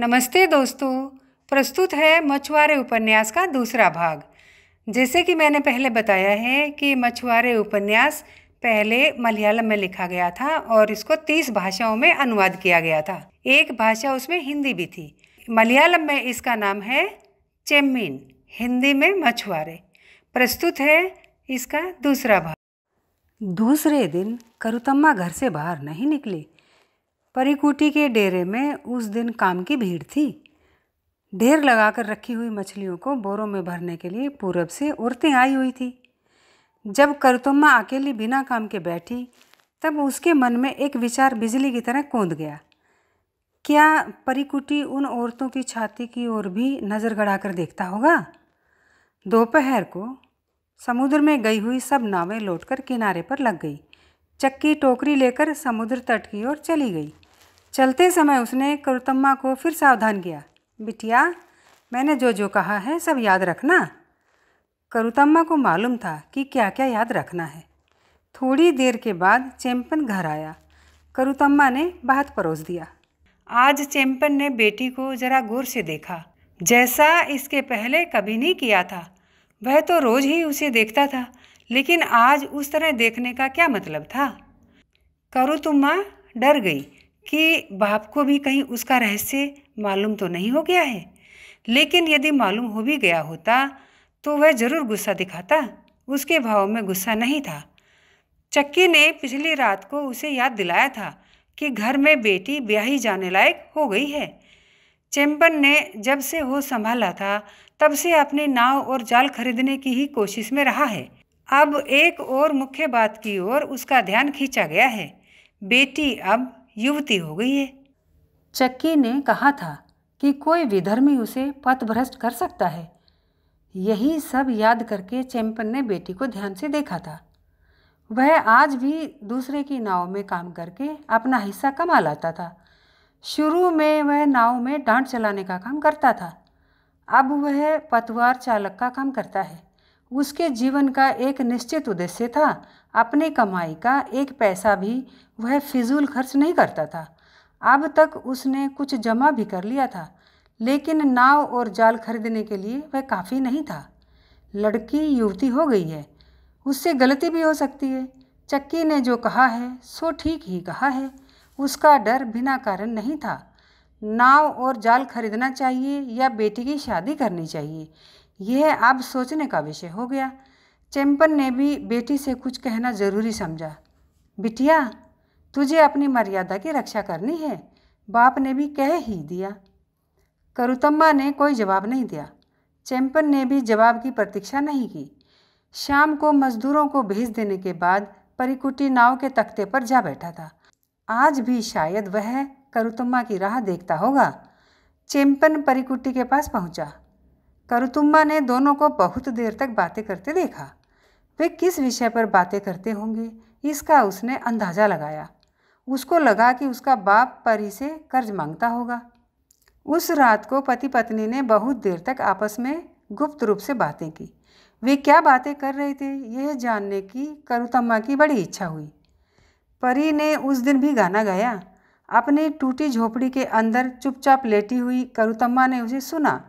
नमस्ते दोस्तों प्रस्तुत है मछुआरे उपन्यास का दूसरा भाग जैसे कि मैंने पहले बताया है कि मछुआरे उपन्यास पहले मलयालम में लिखा गया था और इसको तीस भाषाओं में अनुवाद किया गया था एक भाषा उसमें हिंदी भी थी मलयालम में इसका नाम है चेम्मीन हिंदी में मछुआरे प्रस्तुत है इसका दूसरा भाग दूसरे दिन करुतम्मा घर से बाहर नहीं निकली परिकुटी के डेरे में उस दिन काम की भीड़ थी ढेर लगाकर रखी हुई मछलियों को बोरों में भरने के लिए पूरब से औरतें आई हुई थी जब करतुम्मा अकेली बिना काम के बैठी तब उसके मन में एक विचार बिजली की तरह कूद गया क्या परिकुटी उन औरतों की छाती की ओर भी नज़र गड़ाकर देखता होगा दोपहर को समुद्र में गई हुई सब नावें लौटकर किनारे पर लग गई चक्की टोकरी लेकर समुद्र तट की ओर चली गई चलते समय उसने करुतम्मा को फिर सावधान किया बिटिया मैंने जो जो कहा है सब याद रखना करुतम्मा को मालूम था कि क्या क्या याद रखना है थोड़ी देर के बाद चैम्पन घर आया करुतम्मा ने बात परोस दिया आज चैम्पन ने बेटी को जरा गौर से देखा जैसा इसके पहले कभी नहीं किया था वह तो रोज़ ही उसे देखता था लेकिन आज उस तरह देखने का क्या मतलब था करुतम्मा डर गई कि बाप को भी कहीं उसका रहस्य मालूम तो नहीं हो गया है लेकिन यदि मालूम हो भी गया होता तो वह जरूर गुस्सा दिखाता उसके भाव में गुस्सा नहीं था चक्की ने पिछली रात को उसे याद दिलाया था कि घर में बेटी ब्याही जाने लायक हो गई है चैम्पन ने जब से हो संभाला था तब से अपनी नाव और जाल खरीदने की ही कोशिश में रहा है अब एक और मुख्य बात की ओर उसका ध्यान खींचा गया है बेटी अब युवती हो गई है चक्की ने कहा था कि कोई विधर्मी उसे पथभ्रष्ट कर सकता है यही सब याद करके चैंपन ने बेटी को ध्यान से देखा था वह आज भी दूसरे की नाव में काम करके अपना हिस्सा कमा लाता था शुरू में वह नाव में डांट चलाने का काम करता था अब वह पतवार चालक का काम करता है उसके जीवन का एक निश्चित उद्देश्य था अपने कमाई का एक पैसा भी वह फिजूल खर्च नहीं करता था अब तक उसने कुछ जमा भी कर लिया था लेकिन नाव और जाल खरीदने के लिए वह काफ़ी नहीं था लड़की युवती हो गई है उससे गलती भी हो सकती है चक्की ने जो कहा है सो ठीक ही कहा है उसका डर बिना कारण नहीं था नाव और जाल खरीदना चाहिए या बेटी की शादी करनी चाहिए यह अब सोचने का विषय हो गया चैम्पन ने भी बेटी से कुछ कहना जरूरी समझा बिटिया तुझे अपनी मर्यादा की रक्षा करनी है बाप ने भी कह ही दिया करुतम्मा ने कोई जवाब नहीं दिया चैम्पन ने भी जवाब की प्रतीक्षा नहीं की शाम को मजदूरों को भेज देने के बाद परिकुटी नाव के तख्ते पर जा बैठा था आज भी शायद वह करुतम्मा की राह देखता होगा चैंपन परिकुटी के पास पहुंचा करुतुम्बा ने दोनों को बहुत देर तक बातें करते देखा वे किस विषय पर बातें करते होंगे इसका उसने अंदाज़ा लगाया उसको लगा कि उसका बाप परी से कर्ज मांगता होगा उस रात को पति पत्नी ने बहुत देर तक आपस में गुप्त रूप से बातें की वे क्या बातें कर रहे थे यह जानने की करुतम्मा की बड़ी इच्छा हुई परी ने उस दिन भी गाना गाया अपनी टूटी झोपड़ी के अंदर चुपचाप लेटी हुई करुतम्मा ने उसे सुना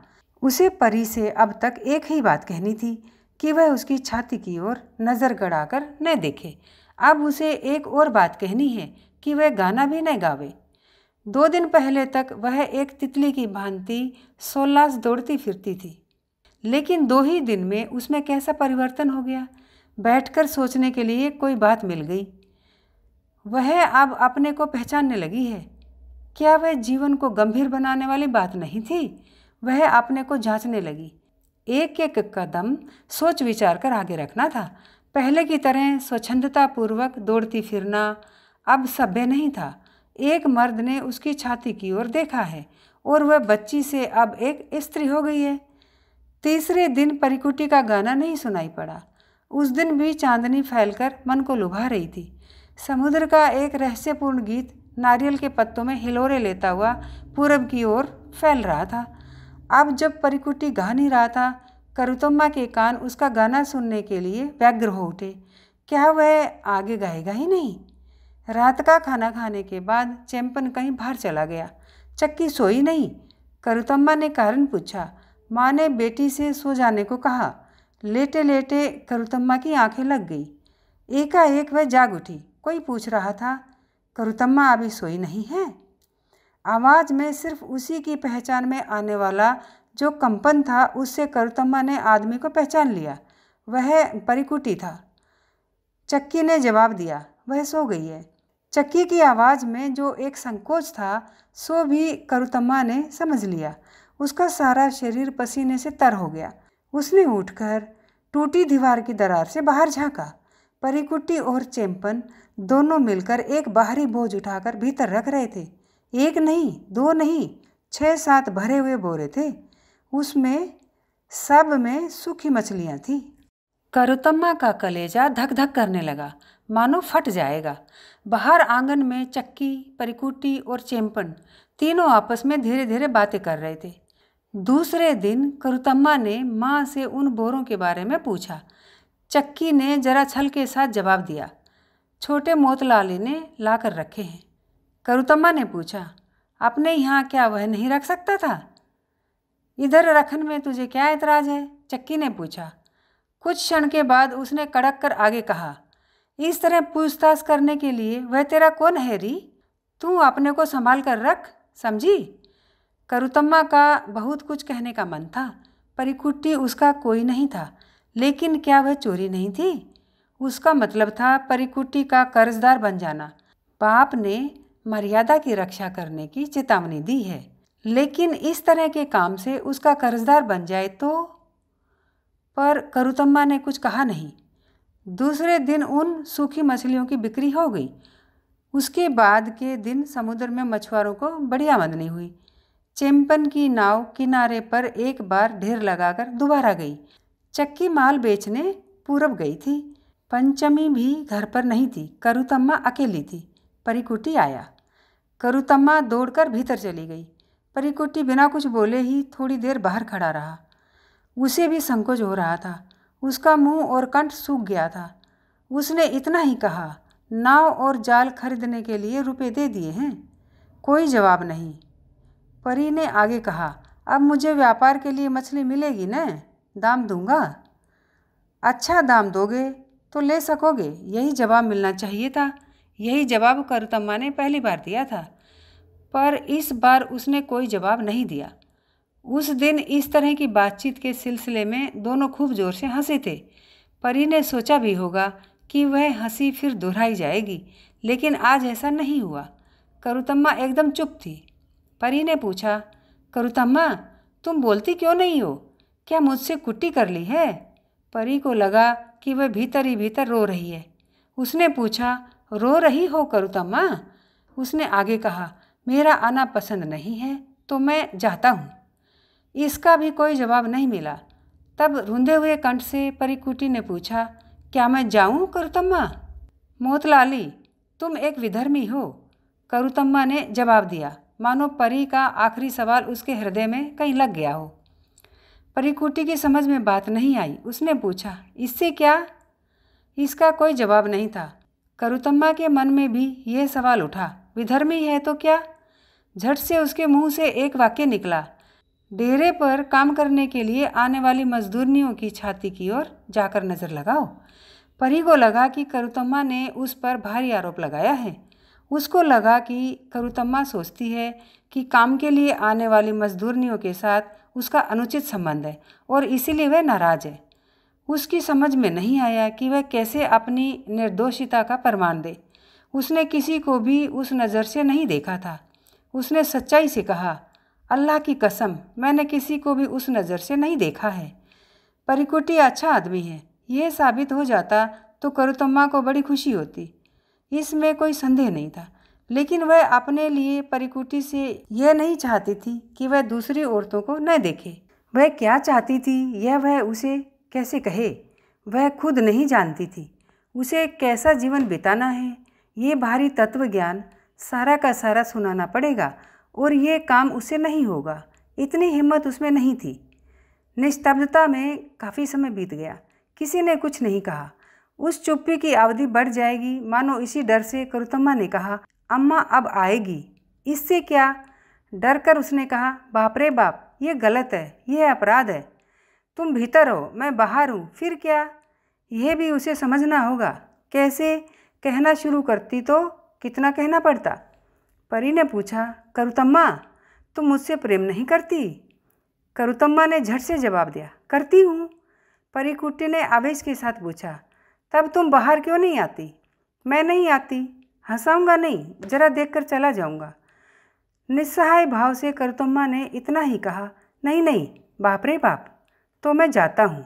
उसे परी से अब तक एक ही बात कहनी थी कि वह उसकी छाती की ओर नज़र गड़ाकर न देखे अब उसे एक और बात कहनी है कि वह गाना भी न गावे दो दिन पहले तक वह एक तितली की भांति सोल्लास दौड़ती फिरती थी लेकिन दो ही दिन में उसमें कैसा परिवर्तन हो गया बैठकर सोचने के लिए कोई बात मिल गई वह अब अपने को पहचानने लगी है क्या वह जीवन को गंभीर बनाने वाली बात नहीं थी वह अपने को जांचने लगी एक एक कदम सोच विचार कर आगे रखना था पहले की तरह स्वच्छंदतापूर्वक दौड़ती फिरना अब सभ्य नहीं था एक मर्द ने उसकी छाती की ओर देखा है और वह बच्ची से अब एक स्त्री हो गई है तीसरे दिन परिकुटी का गाना नहीं सुनाई पड़ा उस दिन भी चांदनी फैलकर मन को लुभा रही थी समुद्र का एक रहस्यपूर्ण गीत नारियल के पत्तों में हिलोरे लेता हुआ पूरब की ओर फैल रहा था अब जब परिकुटी गा नहीं रहा था करुतम्मा के कान उसका गाना सुनने के लिए व्यग्र हो उठे क्या वह आगे गाएगा ही नहीं रात का खाना खाने के बाद चैम्पन कहीं बाहर चला गया चक्की सोई नहीं करुतम्मा ने कारण पूछा माँ ने बेटी से सो जाने को कहा लेटे लेटे करुतम्मा की आंखें लग गई एकाएक वह जाग उठी कोई पूछ रहा था करुतम्मा अभी सोई नहीं है आवाज़ में सिर्फ उसी की पहचान में आने वाला जो कंपन था उससे करुतम्मा ने आदमी को पहचान लिया वह परिकुटी था चक्की ने जवाब दिया वह सो गई है चक्की की आवाज़ में जो एक संकोच था सो भी करुतम्मा ने समझ लिया उसका सारा शरीर पसीने से तर हो गया उसने उठकर टूटी दीवार की दरार से बाहर झांका परिकुट्टी और चेम्पन दोनों मिलकर एक बाहरी बोझ उठाकर भीतर रख रहे थे एक नहीं दो नहीं छः सात भरे हुए बोरे थे उसमें सब में सूखी मछलियाँ थीं करुतम्मा का कलेजा धक धक करने लगा मानो फट जाएगा बाहर आंगन में चक्की परिकुटी और चेम्पन तीनों आपस में धीरे धीरे बातें कर रहे थे दूसरे दिन करुतम्मा ने माँ से उन बोरों के बारे में पूछा चक्की ने जरा छल के साथ जवाब दिया छोटे मोतलाली ने लाकर रखे हैं करुतम्मा ने पूछा अपने यहाँ क्या वह नहीं रख सकता था इधर रखन में तुझे क्या ऐतराज़ है चक्की ने पूछा कुछ क्षण के बाद उसने कड़क कर आगे कहा इस तरह पूछताछ करने के लिए वह तेरा कौन है री तू अपने को संभाल कर रख समझी करुतम्मा का बहुत कुछ कहने का मन था परिकुट्टी उसका कोई नहीं था लेकिन क्या वह चोरी नहीं थी उसका मतलब था परिकुट्टी का कर्जदार बन जाना बाप ने मर्यादा की रक्षा करने की चेतावनी दी है लेकिन इस तरह के काम से उसका कर्जदार बन जाए तो पर करुतम्मा ने कुछ कहा नहीं दूसरे दिन उन सूखी मछलियों की बिक्री हो गई उसके बाद के दिन समुद्र में मछुआरों को बढ़िया आमदनी हुई चेम्पन की नाव किनारे पर एक बार ढेर लगाकर दोबारा गई चक्की माल बेचने पूरब गई थी पंचमी भी घर पर नहीं थी करुतम्मा अकेली थी परिकुटी आया करुतम्मा दौड़कर भीतर चली गई परिकुट्टी बिना कुछ बोले ही थोड़ी देर बाहर खड़ा रहा उसे भी संकोच हो रहा था उसका मुंह और कंठ सूख गया था उसने इतना ही कहा नाव और जाल खरीदने के लिए रुपए दे दिए हैं कोई जवाब नहीं परी ने आगे कहा अब मुझे व्यापार के लिए मछली मिलेगी न दाम दूंगा अच्छा दाम दोगे तो ले सकोगे यही जवाब मिलना चाहिए था यही जवाब करुतम्मा ने पहली बार दिया था पर इस बार उसने कोई जवाब नहीं दिया उस दिन इस तरह की बातचीत के सिलसिले में दोनों खूब जोर से हंसे थे परी ने सोचा भी होगा कि वह हंसी फिर दोहराई जाएगी लेकिन आज ऐसा नहीं हुआ करुतम्मा एकदम चुप थी परी ने पूछा करुतम्मा तुम बोलती क्यों नहीं हो क्या मुझसे कुट्टी कर ली है परी को लगा कि वह भीतर ही भीतर रो रही है उसने पूछा रो रही हो करुतम्मा उसने आगे कहा मेरा आना पसंद नहीं है तो मैं जाता हूँ इसका भी कोई जवाब नहीं मिला तब रूंधे हुए कंठ से परिकुटी ने पूछा क्या मैं जाऊँ करुतम्मा मोतलाली तुम एक विधर्मी हो करुतम्मा ने जवाब दिया मानो परी का आखिरी सवाल उसके हृदय में कहीं लग गया हो परिकुटी की समझ में बात नहीं आई उसने पूछा इससे क्या इसका कोई जवाब नहीं था करुतम्मा के मन में भी यह सवाल उठा विधर्मी है तो क्या झट से उसके मुंह से एक वाक्य निकला डेरे पर काम करने के लिए आने वाली मजदूरनियों की छाती की ओर जाकर नज़र लगाओ परी को लगा कि करुतम्मा ने उस पर भारी आरोप लगाया है उसको लगा कि करुतम्मा सोचती है कि काम के लिए आने वाली मजदूरनियों के साथ उसका अनुचित संबंध है और इसीलिए वह नाराज़ है उसकी समझ में नहीं आया कि वह कैसे अपनी निर्दोषिता का प्रमाण दे उसने किसी को भी उस नज़र से नहीं देखा था उसने सच्चाई से कहा अल्लाह की कसम मैंने किसी को भी उस नज़र से नहीं देखा है परिकुटी अच्छा आदमी है यह साबित हो जाता तो करुतम्मा को बड़ी खुशी होती इसमें कोई संदेह नहीं था लेकिन वह अपने लिए परिकुटी से यह नहीं चाहती थी कि वह दूसरी औरतों को न देखे वह क्या चाहती थी यह वह उसे कैसे कहे वह खुद नहीं जानती थी उसे कैसा जीवन बिताना है ये भारी तत्व ज्ञान सारा का सारा सुनाना पड़ेगा और ये काम उसे नहीं होगा इतनी हिम्मत उसमें नहीं थी निस्तब्धता में काफ़ी समय बीत गया किसी ने कुछ नहीं कहा उस चुप्पी की अवधि बढ़ जाएगी मानो इसी डर से करुतम्मा ने कहा अम्मा अब आएगी इससे क्या डर कर उसने कहा बाप रे बाप ये गलत है ये अपराध है तुम भीतर हो मैं बाहर हूँ फिर क्या यह भी उसे समझना होगा कैसे कहना शुरू करती तो कितना कहना पड़ता परी ने पूछा करुतम्मा तुम मुझसे प्रेम नहीं करती करुतम्मा ने झट से जवाब दिया करती हूँ परी कुट्टी ने आवेश के साथ पूछा तब तुम बाहर क्यों नहीं आती मैं नहीं आती हंसाऊंगा नहीं जरा देख कर चला जाऊंगा निस्सहाय भाव से करतुम्मा ने इतना ही कहा नहीं नहीं बाप रे बाप तो मैं जाता हूँ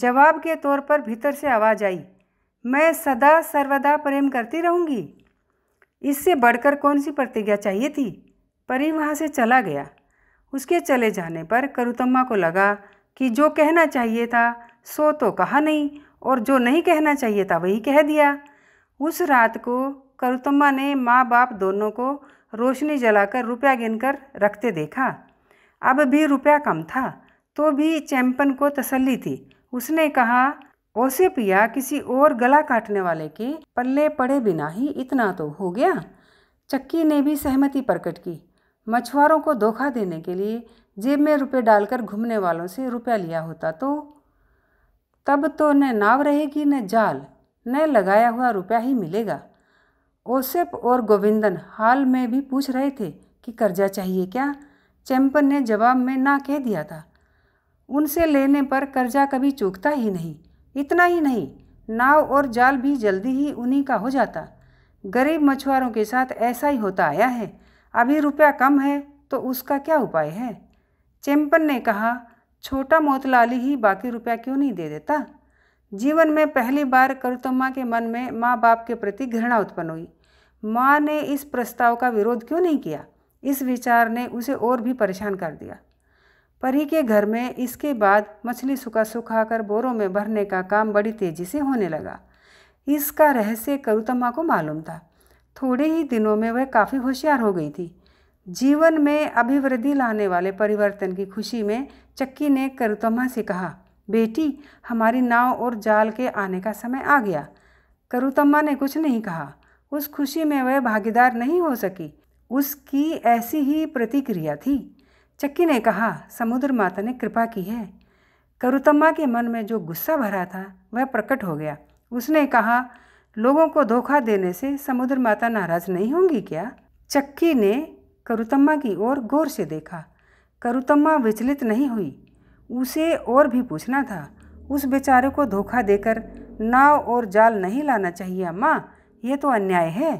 जवाब के तौर पर भीतर से आवाज़ आई मैं सदा सर्वदा प्रेम करती रहूँगी इससे बढ़कर कौन सी प्रतिज्ञा चाहिए थी परी वहाँ से चला गया उसके चले जाने पर करुतम्मा को लगा कि जो कहना चाहिए था सो तो कहा नहीं और जो नहीं कहना चाहिए था वही कह दिया उस रात को करुतम्मा ने माँ बाप दोनों को रोशनी जलाकर रुपया गिनकर रखते देखा अब भी रुपया कम था तो भी चैंपन को तसल्ली थी उसने कहा पिया किसी और गला काटने वाले के पल्ले पड़े बिना ही इतना तो हो गया चक्की ने भी सहमति प्रकट की मछुआरों को धोखा देने के लिए जेब में रुपए डालकर घूमने वालों से रुपया लिया होता तो तब तो न नाव रहेगी न जाल न लगाया हुआ रुपया ही मिलेगा ओसेप और गोविंदन हाल में भी पूछ रहे थे कि कर्जा चाहिए क्या चैम्पन ने जवाब में ना कह दिया था उनसे लेने पर कर्जा कभी चूकता ही नहीं इतना ही नहीं नाव और जाल भी जल्दी ही उन्हीं का हो जाता गरीब मछुआरों के साथ ऐसा ही होता आया है अभी रुपया कम है तो उसका क्या उपाय है चेम्पन ने कहा छोटा मोतलाली ही बाकी रुपया क्यों नहीं दे देता जीवन में पहली बार करुतम्मा के मन में माँ बाप के प्रति घृणा उत्पन्न हुई माँ ने इस प्रस्ताव का विरोध क्यों नहीं किया इस विचार ने उसे और भी परेशान कर दिया परी के घर में इसके बाद मछली सुखा सुखा कर बोरों में भरने का काम बड़ी तेज़ी से होने लगा इसका रहस्य करुतम्मा को मालूम था थोड़े ही दिनों में वह काफ़ी होशियार हो गई थी जीवन में अभिवृद्धि लाने वाले परिवर्तन की खुशी में चक्की ने करुतम्मा से कहा बेटी हमारी नाव और जाल के आने का समय आ गया करुतम्मा ने कुछ नहीं कहा उस खुशी में वह भागीदार नहीं हो सकी उसकी ऐसी ही प्रतिक्रिया थी चक्की ने कहा समुद्र माता ने कृपा की है करुतम्मा के मन में जो गुस्सा भरा था वह प्रकट हो गया उसने कहा लोगों को धोखा देने से समुद्र माता नाराज नहीं होंगी क्या चक्की ने करुतम्मा की ओर गौर से देखा करुतम्मा विचलित नहीं हुई उसे और भी पूछना था उस बेचारे को धोखा देकर नाव और जाल नहीं लाना चाहिए अम्मा ये तो अन्याय है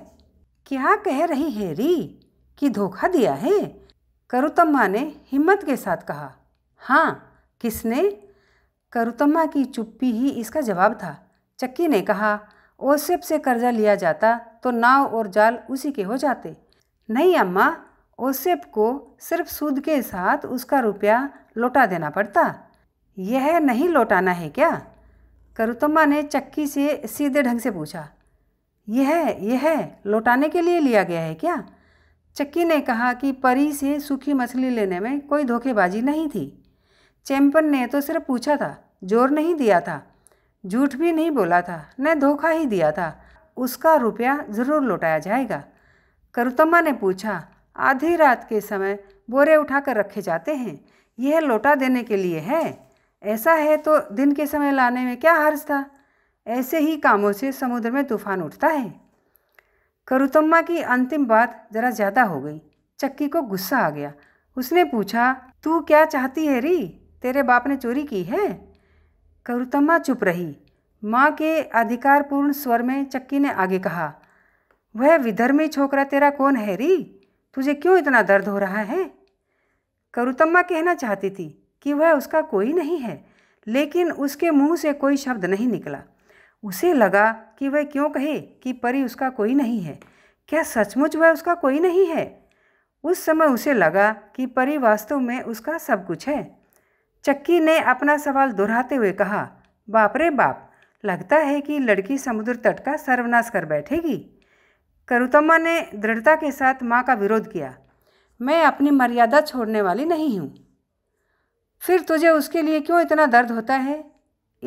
क्या कह रही है री कि धोखा दिया है करुतम्मा ने हिम्मत के साथ कहा हाँ किसने करुतम्मा की चुप्पी ही इसका जवाब था चक्की ने कहा ओसेप से कर्जा लिया जाता तो नाव और जाल उसी के हो जाते नहीं अम्मा ओसेप को सिर्फ सूद के साथ उसका रुपया लौटा देना पड़ता यह नहीं लौटाना है क्या करुतम्मा ने चक्की से सीधे ढंग से पूछा यह यह लौटाने के लिए लिया गया है क्या चक्की ने कहा कि परी से सूखी मछली लेने में कोई धोखेबाजी नहीं थी चैम्पन ने तो सिर्फ पूछा था जोर नहीं दिया था झूठ भी नहीं बोला था न धोखा ही दिया था उसका रुपया ज़रूर लौटाया जाएगा करुतम्मा ने पूछा आधी रात के समय बोरे उठाकर रखे जाते हैं यह लौटा देने के लिए है ऐसा है तो दिन के समय लाने में क्या हर्ज था ऐसे ही कामों से समुद्र में तूफान उठता है करुतम्मा की अंतिम बात जरा ज़्यादा हो गई चक्की को गुस्सा आ गया उसने पूछा तू क्या चाहती है री तेरे बाप ने चोरी की है करुतम्मा चुप रही माँ के अधिकारपूर्ण स्वर में चक्की ने आगे कहा वह विधर्मी छोकरा तेरा कौन है री तुझे क्यों इतना दर्द हो रहा है करुतम्मा कहना चाहती थी कि वह उसका कोई नहीं है लेकिन उसके मुंह से कोई शब्द नहीं निकला उसे लगा कि वह क्यों कहे कि परी उसका कोई नहीं है क्या सचमुच वह उसका कोई नहीं है उस समय उसे लगा कि परी वास्तव में उसका सब कुछ है चक्की ने अपना सवाल दोहराते हुए कहा बाप रे बाप लगता है कि लड़की समुद्र तट का सर्वनाश कर बैठेगी करुतम्मा ने दृढ़ता के साथ माँ का विरोध किया मैं अपनी मर्यादा छोड़ने वाली नहीं हूँ फिर तुझे उसके लिए क्यों इतना दर्द होता है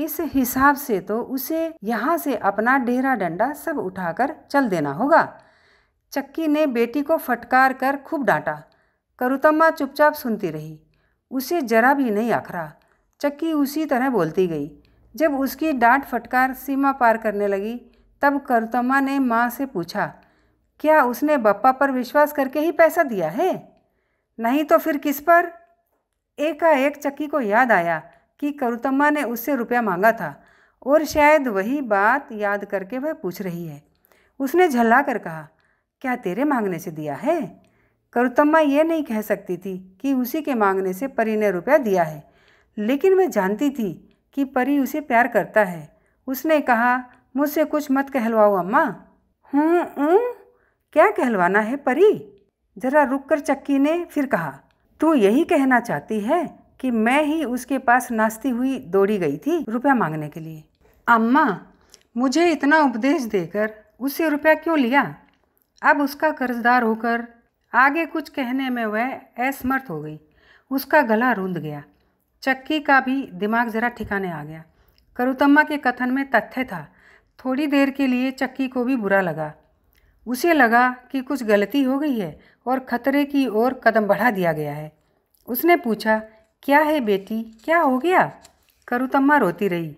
इस हिसाब से तो उसे यहाँ से अपना डेरा डंडा सब उठाकर चल देना होगा चक्की ने बेटी को फटकार कर खूब डांटा करुतम्मा चुपचाप सुनती रही उसे जरा भी नहीं आखरा चक्की उसी तरह बोलती गई जब उसकी डांट फटकार सीमा पार करने लगी तब करुतम्मा ने माँ से पूछा क्या उसने बप्पा पर विश्वास करके ही पैसा दिया है नहीं तो फिर किस पर एकाएक चक्की को याद आया कि करुतम्मा ने उससे रुपया मांगा था और शायद वही बात याद करके वह पूछ रही है उसने झल्ला कर कहा क्या तेरे मांगने से दिया है करुतम्मा ये नहीं कह सकती थी कि उसी के मांगने से परी ने रुपया दिया है लेकिन वह जानती थी कि परी उसे प्यार करता है उसने कहा मुझसे कुछ मत कहलवाओ अम्मा हूँ ऊँ क्या कहलवाना है परी ज़रा रुक कर चक्की ने फिर कहा तू यही कहना चाहती है कि मैं ही उसके पास नाचती हुई दौड़ी गई थी रुपया मांगने के लिए अम्मा मुझे इतना उपदेश देकर उससे रुपया क्यों लिया अब उसका कर्जदार होकर आगे कुछ कहने में वह असमर्थ हो गई उसका गला रूंध गया चक्की का भी दिमाग ज़रा ठिकाने आ गया करुतम्मा के कथन में तथ्य था थोड़ी देर के लिए चक्की को भी बुरा लगा उसे लगा कि कुछ गलती हो गई है और खतरे की ओर कदम बढ़ा दिया गया है उसने पूछा क्या है बेटी क्या हो गया करुतम्मा रोती रही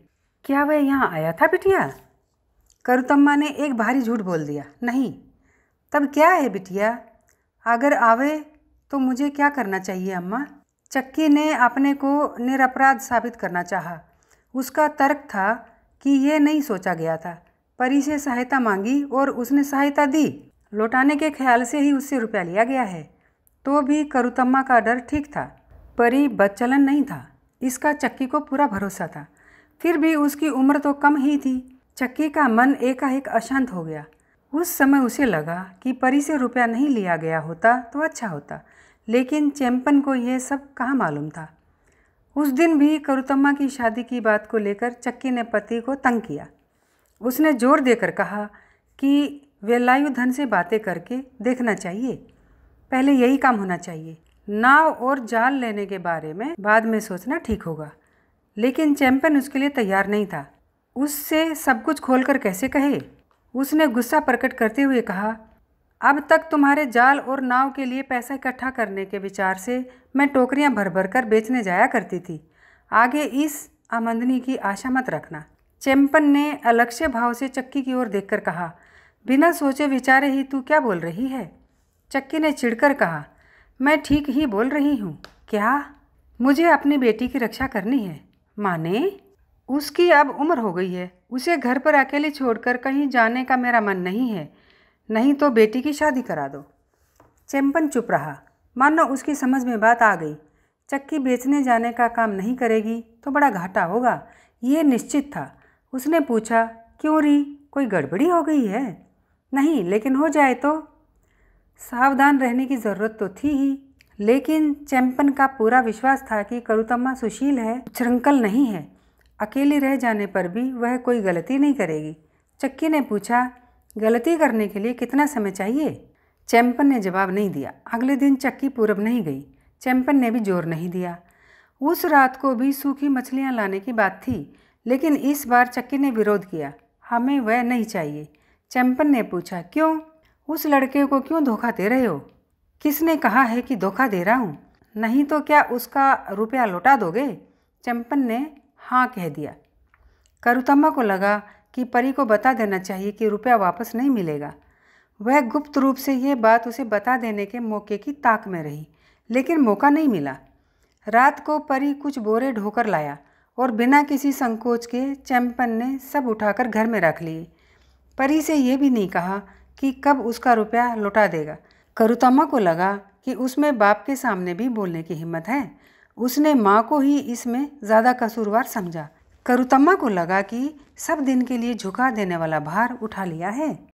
क्या वह यहाँ आया था बिटिया करुतम्मा ने एक भारी झूठ बोल दिया नहीं तब क्या है बिटिया अगर आवे तो मुझे क्या करना चाहिए अम्मा चक्की ने अपने को निरपराध साबित करना चाहा उसका तर्क था कि यह नहीं सोचा गया था परी से सहायता मांगी और उसने सहायता दी लौटाने के ख्याल से ही उससे रुपया लिया गया है तो भी करुतम्मा का डर ठीक था परी परिबचलन नहीं था इसका चक्की को पूरा भरोसा था फिर भी उसकी उम्र तो कम ही थी चक्की का मन एकाएक अशांत हो गया उस समय उसे लगा कि परी से रुपया नहीं लिया गया होता तो अच्छा होता लेकिन चैम्पन को यह सब कहाँ मालूम था उस दिन भी करुतम्मा की शादी की बात को लेकर चक्की ने पति को तंग किया उसने जोर देकर कहा कि वेलायु धन से बातें करके देखना चाहिए पहले यही काम होना चाहिए नाव और जाल लेने के बारे में बाद में सोचना ठीक होगा लेकिन चैंपियन उसके लिए तैयार नहीं था उससे सब कुछ खोलकर कैसे कहे उसने गुस्सा प्रकट करते हुए कहा अब तक तुम्हारे जाल और नाव के लिए पैसा इकट्ठा करने के विचार से मैं टोकरियां भर भर कर बेचने जाया करती थी आगे इस आमंदनी की आशा मत रखना चैंपन ने अलक्ष्य भाव से चक्की की ओर देखकर कहा बिना सोचे विचारे ही तू क्या बोल रही है चक्की ने चिढ़कर कहा मैं ठीक ही बोल रही हूँ क्या मुझे अपनी बेटी की रक्षा करनी है माँ ने उसकी अब उम्र हो गई है उसे घर पर अकेले छोड़कर कहीं जाने का मेरा मन नहीं है नहीं तो बेटी की शादी करा दो चैम्पन चुप रहा मानो उसकी समझ में बात आ गई चक्की बेचने जाने का काम नहीं करेगी तो बड़ा घाटा होगा ये निश्चित था उसने पूछा क्यों री कोई गड़बड़ी हो गई है नहीं लेकिन हो जाए तो सावधान रहने की ज़रूरत तो थी ही लेकिन चैंपन का पूरा विश्वास था कि करुतम्मा सुशील है श्रृंकल नहीं है अकेले रह जाने पर भी वह कोई गलती नहीं करेगी चक्की ने पूछा गलती करने के लिए कितना समय चाहिए चैंपन ने जवाब नहीं दिया अगले दिन चक्की पूरब नहीं गई चैंपन ने भी जोर नहीं दिया उस रात को भी सूखी मछलियाँ लाने की बात थी लेकिन इस बार चक्की ने विरोध किया हमें वह नहीं चाहिए चैंपन ने पूछा क्यों उस लड़के को क्यों धोखा दे रहे हो किसने कहा है कि धोखा दे रहा हूँ नहीं तो क्या उसका रुपया लौटा दोगे चंपन ने हाँ कह दिया करुतम्मा को लगा कि परी को बता देना चाहिए कि रुपया वापस नहीं मिलेगा वह गुप्त रूप से ये बात उसे बता देने के मौके की ताक में रही लेकिन मौका नहीं मिला रात को परी कुछ बोरे ढोकर लाया और बिना किसी संकोच के चंपन ने सब उठाकर घर में रख लिए परी से ये भी नहीं कहा कि कब उसका रुपया लौटा देगा करुतम्मा को लगा कि उसमें बाप के सामने भी बोलने की हिम्मत है उसने माँ को ही इसमें ज़्यादा कसूरवार समझा करुतम्मा को लगा कि सब दिन के लिए झुका देने वाला भार उठा लिया है